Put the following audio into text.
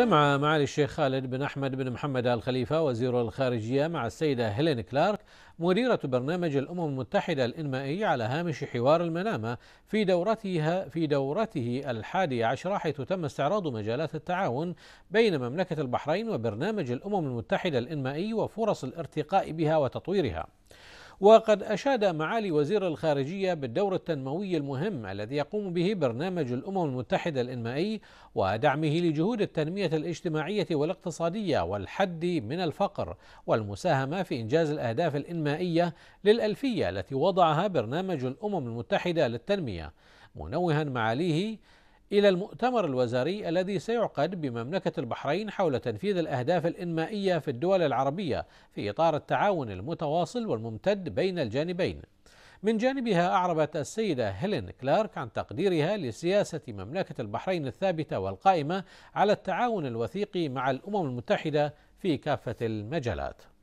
اجتمع معالي الشيخ خالد بن أحمد بن محمد آل خليفة وزير الخارجية مع السيدة هيلين كلارك مديرة برنامج الأمم المتحدة الإنمائي على هامش حوار المنامة في دورتها في دورته الحادية عشرة حيث تم استعراض مجالات التعاون بين مملكة البحرين وبرنامج الأمم المتحدة الإنمائي وفرص الارتقاء بها وتطويرها. وقد أشاد معالي وزير الخارجية بالدور التنموي المهم الذي يقوم به برنامج الأمم المتحدة الإنمائي ودعمه لجهود التنمية الاجتماعية والاقتصادية والحد من الفقر والمساهمة في إنجاز الأهداف الإنمائية للألفية التي وضعها برنامج الأمم المتحدة للتنمية منوها معاليه إلى المؤتمر الوزاري الذي سيعقد بمملكة البحرين حول تنفيذ الأهداف الإنمائية في الدول العربية في إطار التعاون المتواصل والممتد بين الجانبين. من جانبها أعربت السيدة هيلين كلارك عن تقديرها لسياسة مملكة البحرين الثابتة والقائمة على التعاون الوثيق مع الأمم المتحدة في كافة المجالات.